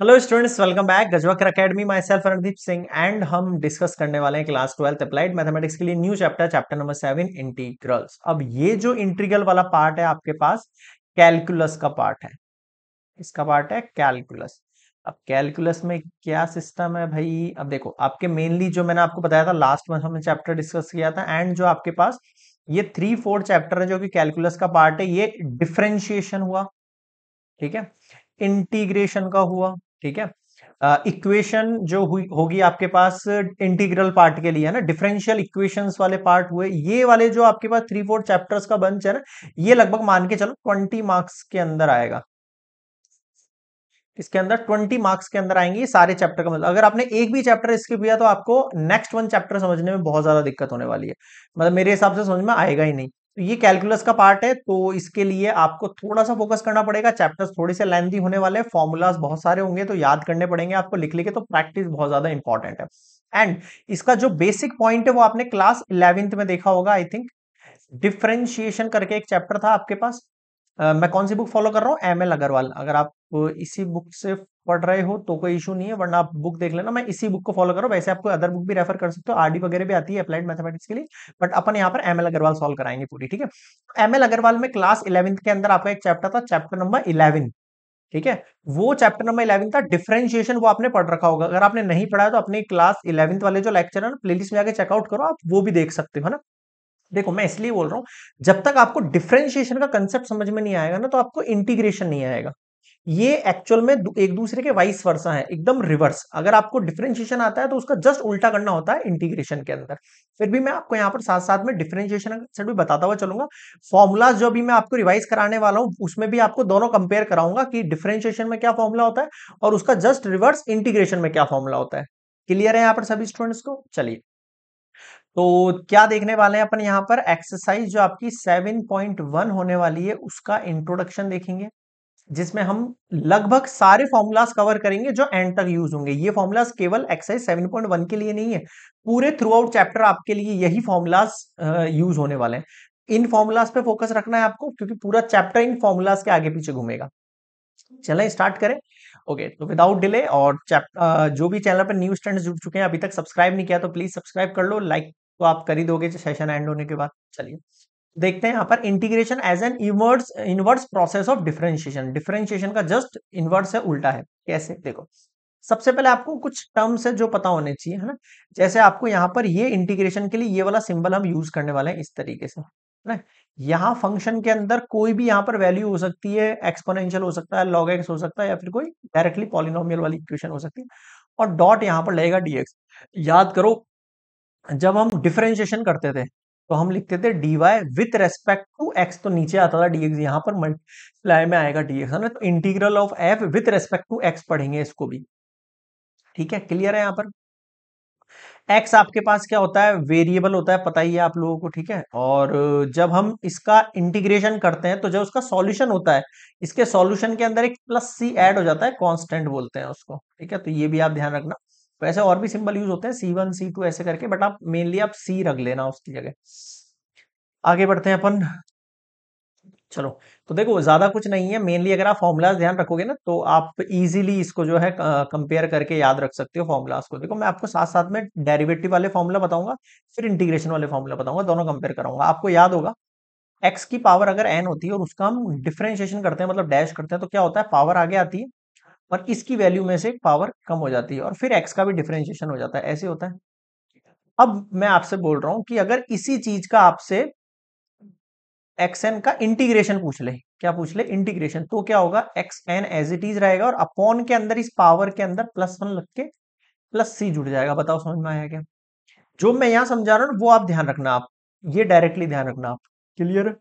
hello students welcome back Gajwakar academy myself Randeep Singh and हम discuss करने वाले हैं क्लास ट्वेल्थ अप्लाइड मैथमेटिक्स के लिए new chapter chapter number seven integrals अब ये जो इंटीग्रल वाला पार्ट है आपके पास कैलकुलस का पार्ट है इसका पार्ट है कैलकुलस अब कैलकुलस में क्या सिस्टम है भाई अब देखो आपके मेनली जो मैंने आपको बताया था लास्ट मंथ हमने चैप्टर डिस्कस किया था एंड जो आपके पास ये थ्री फोर चैप्टर है जो कि कैलकुलस का पार्ट है ये डिफ्रेंशिएशन हुआ ठीक है इंटीग्रेशन का हुआ ठीक है इक्वेशन uh, जो हुई होगी आपके पास इंटीग्रल पार्ट के लिए है ना डिफरेंशियल इक्वेशंस वाले पार्ट हुए ये वाले जो आपके पास थ्री फोर चैप्टर्स का बंच है ना ये लगभग मान के चलो ट्वेंटी मार्क्स के अंदर आएगा इसके अंदर ट्वेंटी मार्क्स के अंदर आएंगे ये सारे चैप्टर का मतलब अगर आपने एक भी चैप्टर स्किप किया तो आपको नेक्स्ट वन चैप्टर समझने में बहुत ज्यादा दिक्कत होने वाली है मतलब मेरे हिसाब से समझ में आएगा ही नहीं तो ये कैलकुलस का पार्ट है तो इसके लिए आपको थोड़ा सा फोकस करना पड़ेगा चैप्टर्स थोड़े से लेंथी होने वाले फॉर्मूलाज बहुत सारे होंगे तो याद करने पड़ेंगे आपको लिख लिखे तो प्रैक्टिस बहुत ज्यादा इंपॉर्टेंट है एंड इसका जो बेसिक पॉइंट है वो आपने क्लास इलेवेंथ में देखा होगा आई थिंक डिफ्रेंशिएशन करके एक चैप्टर था आपके पास Uh, मैं कौन सी बुक फॉलो कर रहा हूँ एम एल अग्रवाल अगर आप इसी बुक से पढ़ रहे हो तो कोई इशू नहीं है वरना आप बुक देख लेना मैं इसी बुक को फॉलो करो वैसे आपको अदर बुक भी रेफर कर सकते हो आरडी वगैरह भी आती है अप्लाइड मैथमेटिक्स के लिए बट अपन यहाँ पर एम अग्रवाल सॉल्व कराएंगे पूरी ठीक है एम तो अग्रवाल में क्लास इलेवंथ के अंदर आपका एक चैप्टर था चैप्टर नंबर इलेवन ठीक है वो चैप्टर नंबर इलेवन था डिफरेंशिएशन वो आपने पढ़ रखा होगा अगर आपने नहीं पढ़ा तो अपने क्लास इलेवंथ वाले जो लेक्चर है ना लिस्ट में आगे चेकआउट करो आप वो भी देख सकते हो ना देखो मैं इसलिए बोल रहा हूं जब तक आपको डिफरेंशिएशन का कंसेप्ट समझ में नहीं आएगा ना तो आपको इंटीग्रेशन नहीं आएगा ये एक्चुअल में एक दूसरे के वाइस वर्षा है एकदम रिवर्स अगर आपको डिफरेंशिएशन आता है तो उसका जस्ट उल्टा करना होता है इंटीग्रेशन के अंदर फिर भी मैं आपको यहाँ पर साथ साथ में से भी बताता हुआ चलूंगा फॉर्मूलाज जो भी मैं आपको रिवाइज कराने वाला हूँ उसमें भी आपको दोनों कंपेयर कराऊंगा कि डिफरेंशिएशन में क्या फॉर्मूला होता है और उसका जस्ट रिवर्स इंटीग्रेशन में क्या फॉर्मूला होता है क्लियर है यहाँ पर सभी स्टूडेंट्स को चलिए तो क्या देखने वाले हैं अपन यहाँ पर एक्सरसाइज जो आपकी वन होने वाली है उसका इंट्रोडक्शन देखेंगे जिसमें हम लगभग सारे फॉर्मूलाज कवर करेंगे जो एंड तक यूज होंगे ये फॉर्मूलाज केवल एक्सरसाइज 7.1 के लिए नहीं है पूरे थ्रू आउट चैप्टर आपके लिए यही फॉर्मूलाज यूज होने वाले हैं इन फॉर्मूलाज पे फोकस रखना है आपको क्योंकि पूरा चैप्टर इन फॉर्मूलाज के आगे पीछे घूमेगा चलें स्टार्ट करें ओके तो विदाउट डिले और जो भी चैनल पर न्यू स्टैंड जुड़ चुके हैं अभी तक सब्सक्राइब नहीं किया तो प्लीज सब्सक्राइब कर लो लाइक तो आप कर ही दोगे सेशन एंड होने के बाद चलिए देखते हैं यहां पर integration as an inverse inverse process of differentiation differentiation का जस्ट इनवर्स है उल्टा है कैसे देखो सबसे पहले आपको कुछ टर्म्स है जो पता होने चाहिए है ना जैसे आपको यहाँ पर ये इंटीग्रेशन के लिए ये वाला सिंबल हम यूज करने वाले हैं इस तरीके से है ना यहाँ फंक्शन के अंदर कोई भी यहाँ पर वैल्यू हो सकती है एक्सपोनेंशियल हो सकता है लॉग एक्स हो सकता है या फिर कोई डायरेक्टली पॉलिनोमियल वाली इक्वेशन हो सकती है और डॉट यहाँ पर लगेगा डीएक्स याद करो जब हम डिफरेंशिएशन करते थे तो हम लिखते थे d y with respect to x तो नीचे आता था डीएक्स यहाँ पर मल्टीप्लाई में आएगा डीएक्स है ना तो integral of f with respect to x पढ़ेंगे इसको भी ठीक है क्लियर है यहाँ पर एक्स आपके पास क्या होता है वेरिएबल होता है पता ही है आप लोगों को ठीक है और जब हम इसका इंटीग्रेशन करते हैं तो जब उसका सॉल्यूशन होता है इसके सॉल्यूशन के अंदर एक प्लस सी ऐड हो जाता है कांस्टेंट बोलते हैं उसको ठीक है तो ये भी आप ध्यान रखना तो ऐसे और भी सिंबल यूज होते हैं सी वन सी टू ऐसे करके बट आप मेनली आप सी रख लेना उसकी जगह आगे बढ़ते हैं अपन चलो तो देखो ज्यादा कुछ नहीं है मेनली अगर आप फॉर्मूलाज ध्यान रखोगे ना तो आप इजीली इसको जो है कंपेयर करके याद रख सकते हो फॉर्मूलाज को देखो मैं आपको साथ साथ में डेरिवेटिव वाले फॉर्मूला बताऊंगा फिर इंटीग्रेशन वाले फॉर्मूला बताऊंगा दोनों कंपेयर कराऊंगा आपको याद होगा एक्स की पावर अगर एन होती है और उसका हम डिफ्रेंशिएशन करते हैं मतलब डैश करते हैं तो क्या होता है पावर आगे आती है और इसकी वैल्यू में से पावर कम हो जाती है और फिर एक्स का भी डिफ्रेंशिएशन हो जाता है ऐसे होता है अब मैं आपसे बोल रहा हूं कि अगर इसी चीज का आपसे एक्स एन का इंटीग्रेशन पूछ ले क्या पूछ ले इंटीग्रेशन तो क्या होगा x n as it is रहेगा और अपॉन के अंदर इस पावर के अंदर प्लस वन लग के प्लस सी जुड़ जाएगा बताओ समझ में आया क्या जो मैं यहां समझा रहा हूँ वो आप ध्यान रखना आप ये डायरेक्टली ध्यान रखना आप क्लियर है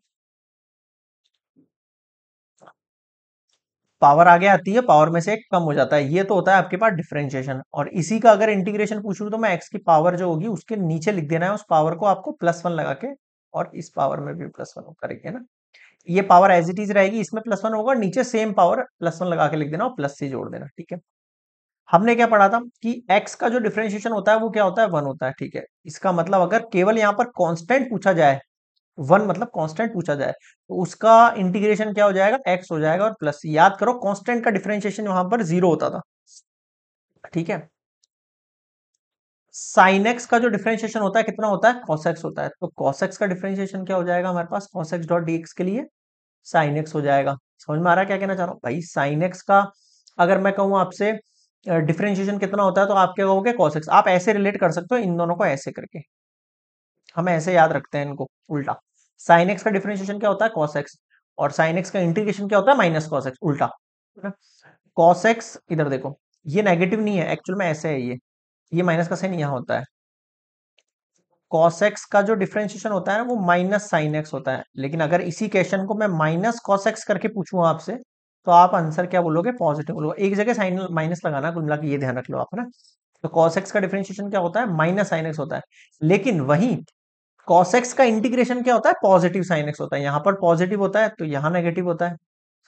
पावर आगे आती है पावर में से एक कम हो जाता है ये तो होता है आपके पास डिफ्रेंशिएशन और इसी का अगर इंटीग्रेशन पूछूं तो मैं एक्स की पावर जो होगी उसके नीचे लिख देना है उस पावर को आपको प्लस वन लगा के और इस पावर में भी प्लस वन करेंगे ना ये पावर एज इट इज रहेगी इसमें प्लस वन होगा नीचे सेम पावर प्लस वन लगा के लिख देना और प्लस से जोड़ देना ठीक है हमने क्या पढ़ा था कि एक्स का जो डिफरेंशिएशन होता है वो क्या होता है वन होता है ठीक है इसका मतलब अगर केवल यहाँ पर कॉन्स्टेंट पूछा जाए वन मतलब कांस्टेंट पूछा जाए तो उसका इंटीग्रेशन क्या हो जाएगा एक्स हो जाएगा और प्लस याद करो कांस्टेंट का डिफरेंशिएशन वहां पर जीरो होता था ठीक है साइनेक्स का जो डिफरेंशिएशन होता है कितना होता है कॉसेक्स होता है तो कॉसेक्स का डिफरेंशिएशन क्या हो जाएगा हमारे पास कॉसेक्स डॉट डी के लिए साइनेक्स हो जाएगा समझ में आ रहा है क्या कहना चाह रहा हूँ भाई साइन एक्स का अगर मैं कहूँ आपसे डिफरेंशिएशन कितना होता है तो आप क्या कहोगे कॉसेक्स आप ऐसे रिलेट कर सकते हो इन दोनों को ऐसे करके हम ऐसे याद रखते हैं इनको उल्टा साइन एक्स का डिफ्रेंशिएशन क्या होता है कॉस एक्स और साइन एक्स का इंटीग्रेशन क्या होता है माइनस कॉस एक्स उल्टा कॉस एक्स इधर देखो ये नेगेटिव नहीं है एक्चुअल में ऐसे है ये ये माइनस का साइन यहाँ होता है कॉस एक्स का जो डिफ्रेंशिएशन होता है ना वो माइनस साइन एक्स होता है लेकिन अगर इसी क्वेश्चन को मैं माइनस कॉस एक्स करके पूछूं आपसे तो आप आंसर क्या बोलोगे पॉजिटिव बोलोगे एक जगह साइन माइनस लगाना कुल मिला ये ध्यान रख लो आप ना तो कॉस एक्स का डिफ्रेंशिएशन क्या होता है माइनस साइन एक्स होता है लेकिन वही कॉसेक्स का इंटीग्रेशन क्या होता है पॉजिटिव साइन एक्स होता है यहाँ पर पॉजिटिव होता है तो यहाँ नेगेटिव होता है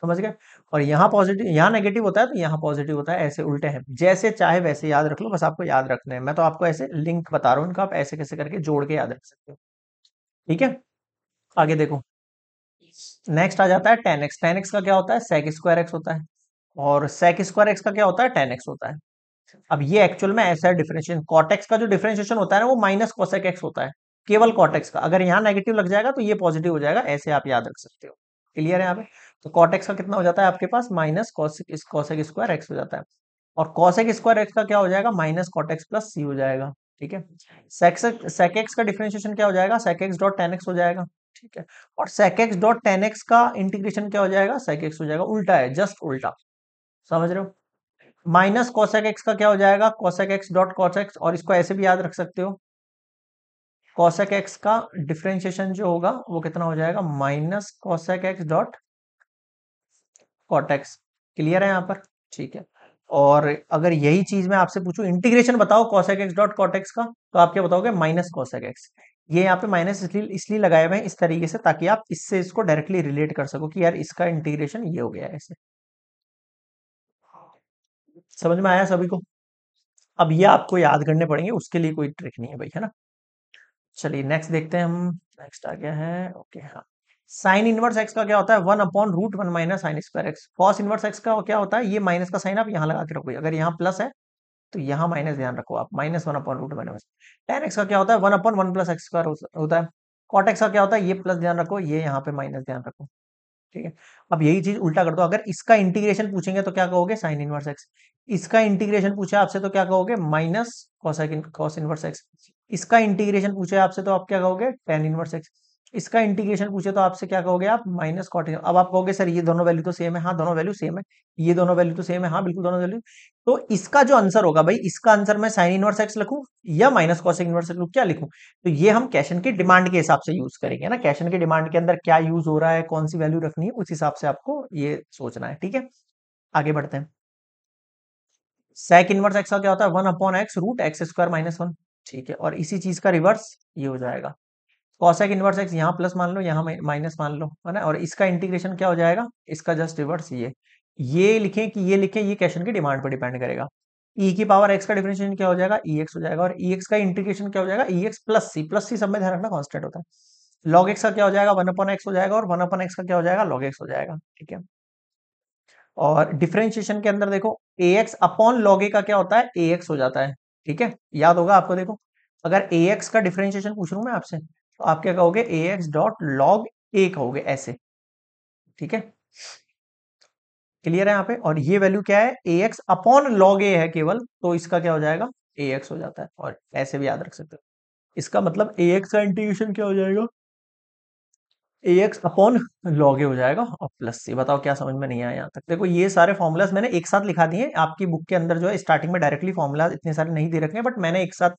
समझ गए और यहाँ पॉजिटिव यहां नेगेटिव होता है तो यहाँ पॉजिटिव होता है ऐसे उल्टे हैं जैसे चाहे वैसे याद रख लो बस आपको याद रखना है मैं तो आपको ऐसे लिंक बता रहा हूं इनका आप ऐसे कैसे करके जोड़ के याद रख सकते हो ठीक है आगे देखो नेक्स्ट आ जाता है टेन एक्स टेन एक्स का क्या होता है सेक स्क्वायर एक्स होता है और सेक स्क्वायर एक्स का क्या होता है टेन एक्स होता है अब ये एक्चुअल में ऐसा डिफरेंशिएशन कॉटेक्स का जो डिफरेंशिएशन होता है ना वो माइनस कॉसेक एक्स होता है केवल कॉटेक्स का अगर यहाँ नेगेटिव लग जाएगा तो ये पॉजिटिव हो जाएगा ऐसे आप याद रख सकते हो क्लियर है यहाँ पे तो कॉटेक्स का कितना हो जाता है आपके पास minus cosec cosec square x हो जाता है और कॉसेक स्क्वायर एक्स का क्या हो जाएगा माइनस कॉटेक्स प्लस सी हो जाएगा ठीक है सेक एक्स का डिफ्रेंशिएशन क्या हो जाएगा sec x dot tan x हो जाएगा ठीक है और sec x dot tan x का इंटीग्रेशन क्या हो जाएगा सेक एक्स हो जाएगा उल्टा है जस्ट उल्टा समझ रहे हो माइनस कॉसेक एक्स का क्या हो जाएगा कॉसेक एक्स डॉट कॉसेक्स और इसको ऐसे भी याद रख सकते हो कॉसेक एक्स का डिफ्रेंशिएशन जो होगा वो कितना हो जाएगा minus cosec x dot cot x clear है यहां पर ठीक है और अगर यही चीज मैं आपसे पूछूं इंटीग्रेशन बताओ कॉसेक एक्स डॉट कॉटेक्स का तो आप क्या बताओगे माइनस कॉसेक एक्स ये यहाँ पे माइनस इसलिए इसलिए लगाए हुए हैं इस तरीके से ताकि आप इससे इसको डायरेक्टली रिलेट कर सको कि यार इसका इंटीग्रेशन ये हो गया है ऐसे समझ में आया सभी को अब ये आपको याद करने पड़ेंगे उसके लिए कोई ट्रिक नहीं है भाई है ना चलिए नेक्स्ट देखते हैं हम नेक्स्ट आ गया है ओके हाँ साइन इनवर्स एक्स का क्या होता है one upon root one minus sine square x cos inverse x का क्या होता है ये माइनस का साइन आप यहाँ लगा के रखोगे अगर यहाँ प्लस है तो यहाँ माइनस ध्यान रखो आप minus one upon root minus tan x का क्या होता है one upon one plus x square होता है कॉट एक्स का क्या होता है ये प्लस ध्यान रखो ये यहाँ पे माइनस ध्यान रखो ठीक है अब यही चीज उल्टा कर दो अगर इसका इंटीग्रेशन पूछेंगे तो क्या कहोगे साइन इनवर्स एक्स इसका इंटीग्रेशन पूछे आपसे तो क्या कहोगे माइनस कॉस इनवर्स एक्स इसका इंटीग्रेशन पूछे आपसे तो आप क्या कहोगे टेन इनवर्स एक्स इसका इंटीग्रेशन पूछे तो आपसे क्या कहोगे आप माइनस कॉट अब आप कहोगे सर ये दोनों वैल्यू तो सेम है हाँ दोनों वैल्यू सेम है ये दोनों वैल्यू तो सेम है हाँ बिल्कुल दोनों वैल्यू तो इसका जो आंसर होगा भाई इसका आंसर मैं साइन इनवर्स एक्स लिखू या माइनस कॉस इनवर्स लिखू क्या लिखू तो ये हम कैशन की डिमांड के हिसाब से यूज करेंगे ना कैशन के डिमांड के अंदर क्या यूज हो रहा है कौन सी वैल्यू रखनी है उस हिसाब से आपको ये सोचना है ठीक है आगे बढ़ते हैं सेक इनवर्स एक्स का क्या होता है one upon x root x square minus one ठीक है और इसी चीज का रिवर्स ये हो जाएगा कॉसेक इनवर्स एक्स यहाँ प्लस मान लो यहाँ माइनस मान लो है ना और इसका इंटीग्रेशन क्या हो जाएगा इसका जस्ट रिवर्स ये ये लिखें कि ये लिखें ये क्वेश्चन की डिमांड पर डिपेंड करेगा ई e की पावर एक्स का डिफरेंशिएशन क्या हो जाएगा ई e एक्स हो जाएगा और ई e एक्स का इंटीग्रेशन क्या हो जाएगा e x plus c plus c सब में ध्यान रखना कॉन्स्टेंट होता है लॉग एक्स का क्या हो जाएगा वन अपॉन एक्स हो जाएगा और वन अपन एक्स का क्या हो जाएगा लॉग एक्स हो जाएगा ठीक है और डिफरेंशिएशन के अंदर देखो a x upon log a का क्या होता है ए एक्स हो जाता है ठीक है याद होगा आपको देखो अगर ए एक्स का डिफरेंशिएशन पूछ रहा मैं आपसे तो आप क्या कहोगे a x dot log a कहोगे ऐसे ठीक है क्लियर है यहाँ पे और ये वैल्यू क्या है a x upon log a है केवल तो इसका क्या हो जाएगा ए एक्स हो जाता है और ऐसे भी याद रख सकते हो इसका मतलब ए एक्स का इंटीग्रेशन क्या हो जाएगा a x upon log a हो जाएगा और प्लस सी बताओ क्या समझ में नहीं आया यहाँ तक देखो ये सारे फॉर्मूलाज मैंने एक साथ लिखा दिए आपकी बुक के अंदर जो है स्टार्टिंग में डायरेक्टली फॉर्मूलाज इतने सारे नहीं दे रखे हैं बट मैंने एक साथ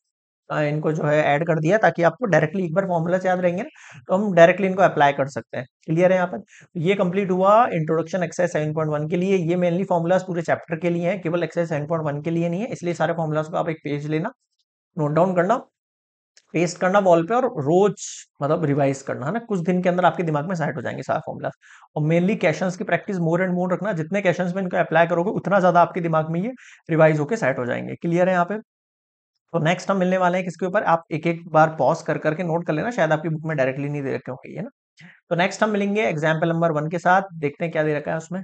इनको जो है ऐड कर दिया ताकि आपको डायरेक्टली एक बार फॉर्मूला याद रहेंगे ना तो हम डायरेक्टली इनको अप्लाई कर सकते हैं क्लियर है यहाँ पर तो ये कंप्लीट हुआ introduction exercise seven point one के लिए ये मेनली फॉर्मूलाज पूरे चैप्टर के लिए है केवल एक्सरसाइज सेवन पॉइंट वन के लिए नहीं है इसलिए सारे फॉर्मूलाज को आप एक पेज लेना नोट डाउन करना पेस्ट करना वॉल पे और रोज मतलब रिवाइज करना है ना कुछ दिन के अंदर आपके दिमाग में सेट हो जाएंगे सारे फॉर्मूलाज और मेनली क्वेश्चंस की प्रैक्टिस मोर एंड मोर रखना जितने क्वेश्चंस में इनको अप्लाई करोगे उतना ज्यादा आपके दिमाग में ये रिवाइज होकर सेट हो जाएंगे क्लियर है यहाँ पे तो नेक्स्ट हम मिलने वाले हैं किसके ऊपर आप एक एक बार पॉज कर करके नोट कर लेना शायद आपकी बुक में डायरेक्टली नहीं दे रखे होंगे ये ना तो नेक्स्ट हम मिलेंगे एग्जाम्पल नंबर वन के साथ देखते हैं क्या दे रखा है उसमें